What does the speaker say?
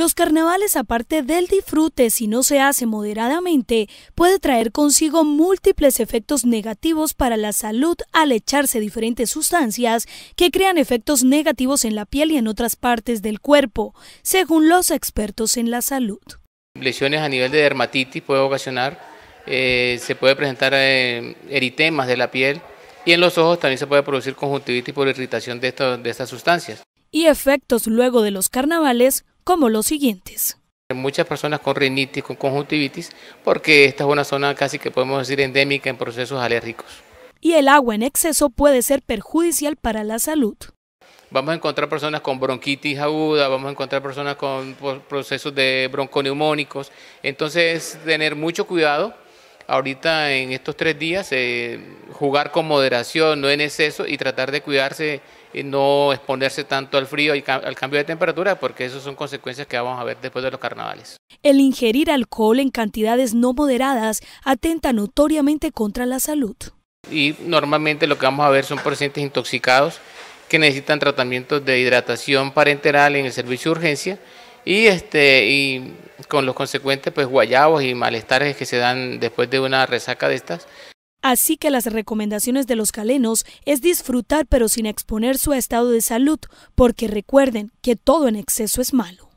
Los carnavales, aparte del disfrute, si no se hace moderadamente, puede traer consigo múltiples efectos negativos para la salud al echarse diferentes sustancias que crean efectos negativos en la piel y en otras partes del cuerpo, según los expertos en la salud. Lesiones a nivel de dermatitis puede ocasionar, eh, se puede presentar eh, eritemas de la piel y en los ojos también se puede producir conjuntivitis por irritación de estas sustancias y efectos luego de los carnavales como los siguientes. Muchas personas con rinitis, con conjuntivitis, porque esta es una zona casi que podemos decir endémica en procesos alérgicos. Y el agua en exceso puede ser perjudicial para la salud. Vamos a encontrar personas con bronquitis aguda, vamos a encontrar personas con procesos de bronconeumónicos. Entonces, tener mucho cuidado ahorita en estos tres días, eh, jugar con moderación, no en exceso y tratar de cuidarse y no exponerse tanto al frío y al cambio de temperatura, porque esas son consecuencias que vamos a ver después de los carnavales. El ingerir alcohol en cantidades no moderadas atenta notoriamente contra la salud. Y normalmente lo que vamos a ver son pacientes intoxicados que necesitan tratamientos de hidratación parenteral en el servicio de urgencia y este y con los consecuentes pues guayabos y malestares que se dan después de una resaca de estas. Así que las recomendaciones de los calenos es disfrutar pero sin exponer su estado de salud, porque recuerden que todo en exceso es malo.